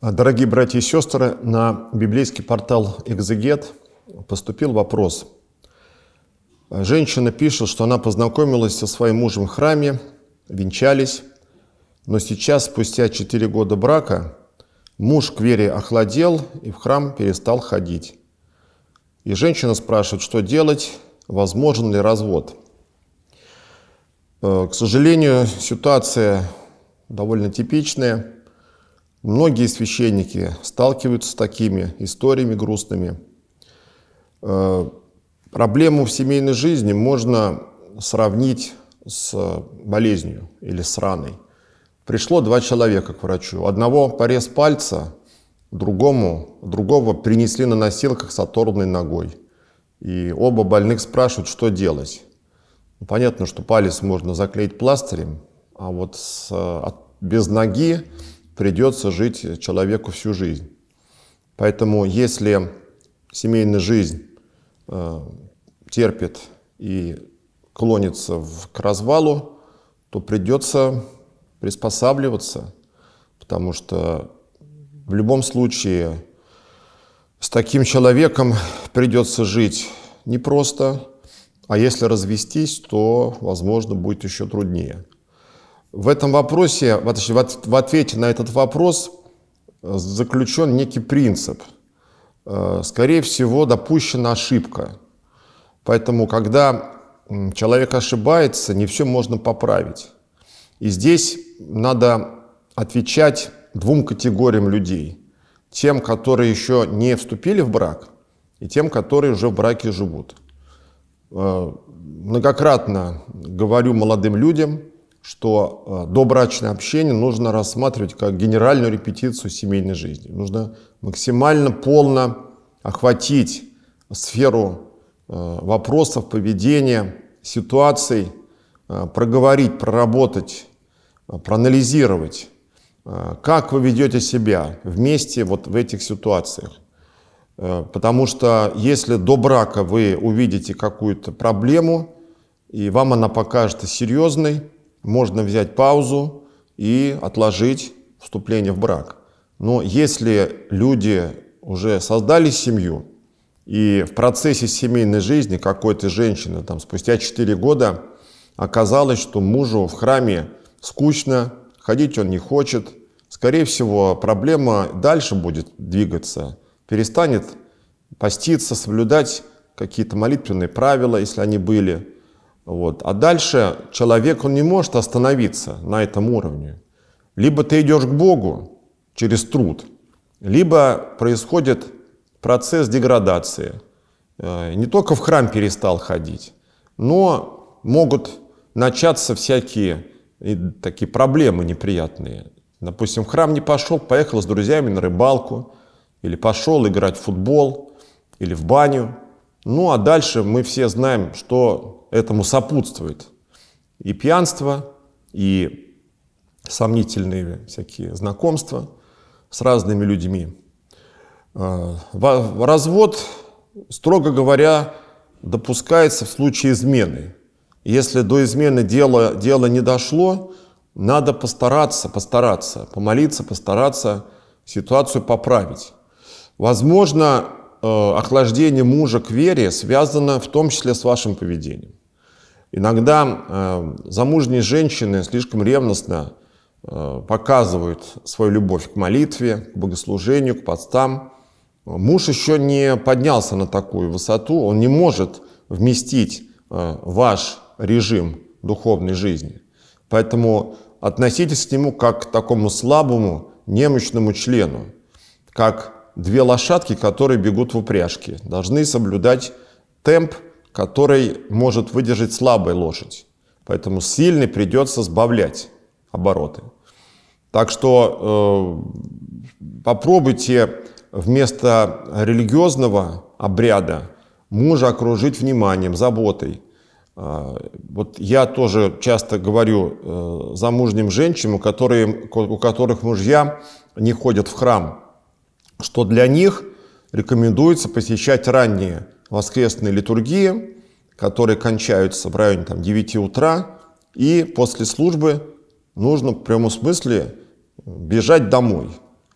Дорогие братья и сестры, на библейский портал «Экзегет» поступил вопрос. Женщина пишет, что она познакомилась со своим мужем в храме, венчались, но сейчас, спустя 4 года брака, муж к вере охладел и в храм перестал ходить. И женщина спрашивает, что делать, возможен ли развод. Э, к сожалению, ситуация довольно типичная – Многие священники сталкиваются с такими историями грустными. Э, проблему в семейной жизни можно сравнить с болезнью или с раной. Пришло два человека к врачу. Одного порез пальца, другому, другого принесли на носилках с оторванной ногой. И оба больных спрашивают, что делать. Ну, понятно, что палец можно заклеить пластырем, а вот с, э, без ноги придется жить человеку всю жизнь. Поэтому если семейная жизнь э, терпит и клонится в, к развалу, то придется приспосабливаться, потому что в любом случае с таким человеком придется жить непросто, а если развестись, то, возможно, будет еще труднее. В этом вопросе, в в ответе на этот вопрос э, заключен некий принцип. Э, скорее всего, допущена ошибка. Поэтому, когда человек ошибается, не все можно поправить. И здесь надо отвечать двум категориям людей. Тем, которые еще не вступили в брак, и тем, которые уже в браке живут. Э, многократно говорю молодым людям – что э, добрачное общение нужно рассматривать как генеральную репетицию семейной жизни. Нужно максимально полно охватить сферу э, вопросов, поведения, ситуаций, э, проговорить, проработать, проанализировать, как вы ведете себя вместе вот в этих ситуациях. Потому что если до брака вы увидите какую-то проблему, и вам она покажется серьезной, можно взять паузу и отложить вступление в брак. Но если люди уже создали семью, и в процессе семейной жизни какой-то женщины, там, спустя 4 года, оказалось, что мужу в храме скучно, ходить он не хочет, скорее всего, проблема дальше будет двигаться, перестанет поститься, соблюдать какие-то молитвенные правила, если они были, вот. А дальше человек, он не может остановиться на этом уровне. Либо ты идешь к Богу через труд, либо происходит процесс деградации. Э, не только в храм перестал ходить, но могут начаться всякие такие проблемы неприятные. Допустим, в храм не пошел, поехал с друзьями на рыбалку, или пошел играть в футбол, или в баню. Ну а дальше мы все знаем, что этому сопутствует. И пьянство, и сомнительные всякие знакомства с разными людьми. А, развод, строго говоря, допускается в случае измены. Если до измены дело, дело не дошло, надо постараться, постараться, помолиться, постараться ситуацию поправить. Возможно, э, охлаждение мужа к вере связано в том числе с вашим поведением. Иногда э, замужние женщины слишком ревностно э, показывают свою любовь к молитве, к богослужению, к постам. Муж еще не поднялся на такую высоту, он не может вместить э, ваш режим духовной жизни. Поэтому относитесь к нему как к такому слабому, немощному члену, как две лошадки, которые бегут в упряжке, должны соблюдать темп который может выдержать слабой лошадь. Поэтому сильный придется сбавлять обороты. Так что э, попробуйте вместо религиозного обряда мужа окружить вниманием, заботой. Э, вот я тоже часто говорю э, замужним женщинам, которые, у которых мужья не ходят в храм, что для них рекомендуется посещать ранние воскресные литургии, которые кончаются в районе там, 9 утра, и после службы нужно в прямом смысле бежать домой,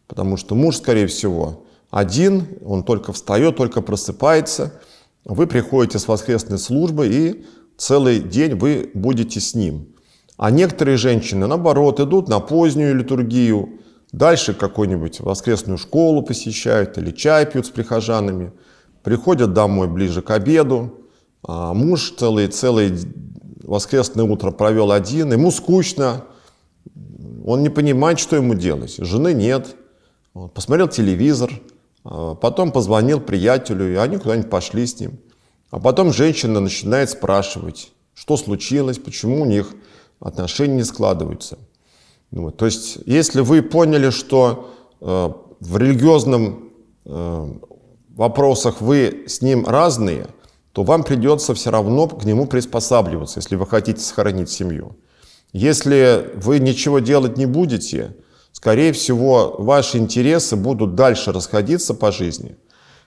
потому что муж, скорее всего, один, он только встает, только просыпается, вы приходите с воскресной службы, и целый день вы будете с ним. А некоторые женщины, наоборот, идут на позднюю литургию, дальше какую-нибудь воскресную школу посещают или чай пьют с прихожанами – Приходят домой ближе к обеду. А муж целый, целый воскресное утро провел один. Ему скучно. Он не понимает, что ему делать. Жены нет. Посмотрел телевизор. А, потом позвонил приятелю, и они куда-нибудь пошли с ним. А потом женщина начинает спрашивать, что случилось, почему у них отношения не складываются. Ну вот. То есть, если вы поняли, что э, в религиозном э, вопросах вы с ним разные, то вам придется все равно к нему приспосабливаться, если вы хотите сохранить семью. Если вы ничего делать не будете, скорее всего, ваши интересы будут дальше расходиться по жизни.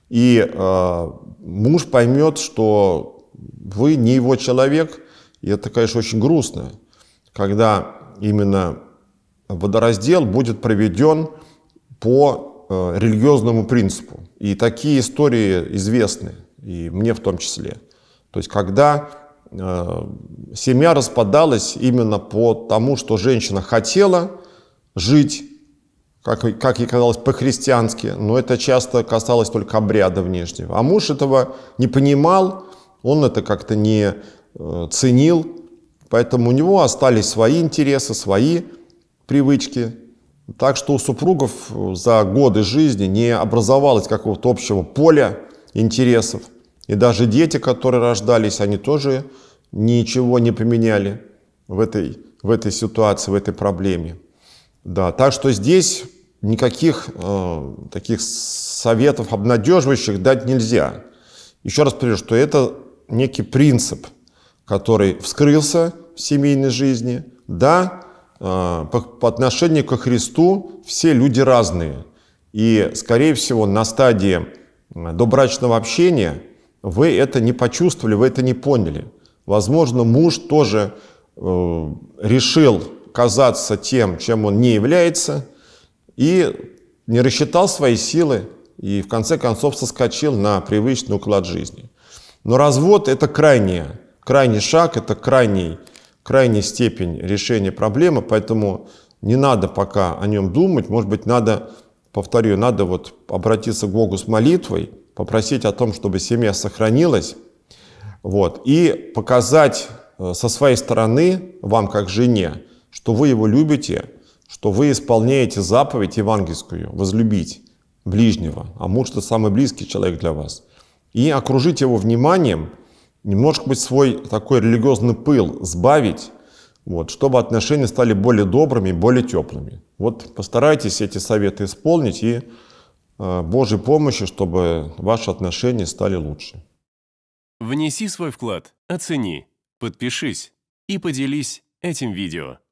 И э, муж поймет, что вы не его человек, и это, конечно, очень грустно, когда именно водораздел будет проведен по Э, религиозному принципу. И такие истории известны, и мне в том числе. То есть когда э, семья распадалась именно по тому, что женщина хотела жить, как, как ей казалось, по-христиански, но это часто касалось только обряда внешнего. А муж этого не понимал, он это как-то не э, ценил, поэтому у него остались свои интересы, свои привычки, так что у супругов э, за годы жизни не образовалось какого-то общего поля интересов. И даже дети, которые рождались, они тоже ничего не применяли в этой, в этой ситуации, в этой проблеме. Да, так что здесь никаких э, таких советов обнадеживающих дать нельзя. Еще раз повторю, что это некий принцип, который вскрылся в семейной жизни. Да, Э, по отношению ко Христу все люди разные. И, скорее всего, на стадии добрачного общения вы это не почувствовали, вы это не поняли. Возможно, муж тоже э, решил казаться тем, чем он не является, и не рассчитал свои силы, и в конце концов соскочил на привычный уклад жизни. Но развод – это крайний, крайний шаг, это крайний крайняя степень решения проблемы, поэтому не надо пока о нем думать. Может быть, надо, повторю, надо вот обратиться к Богу с молитвой, попросить о том, чтобы семья сохранилась, вот, и показать э, со своей стороны вам, как жене, что вы его любите, что вы исполняете заповедь евангельскую «возлюбить ближнего», а муж – это самый близкий человек для вас. И окружить его вниманием – немножко быть свой такой религиозный пыл сбавить, вот, чтобы отношения стали более добрыми, более теплыми. Вот постарайтесь эти советы исполнить и э, Божьей помощи, чтобы ваши отношения стали лучше. Внеси свой вклад, оцени, подпишись и поделись этим видео.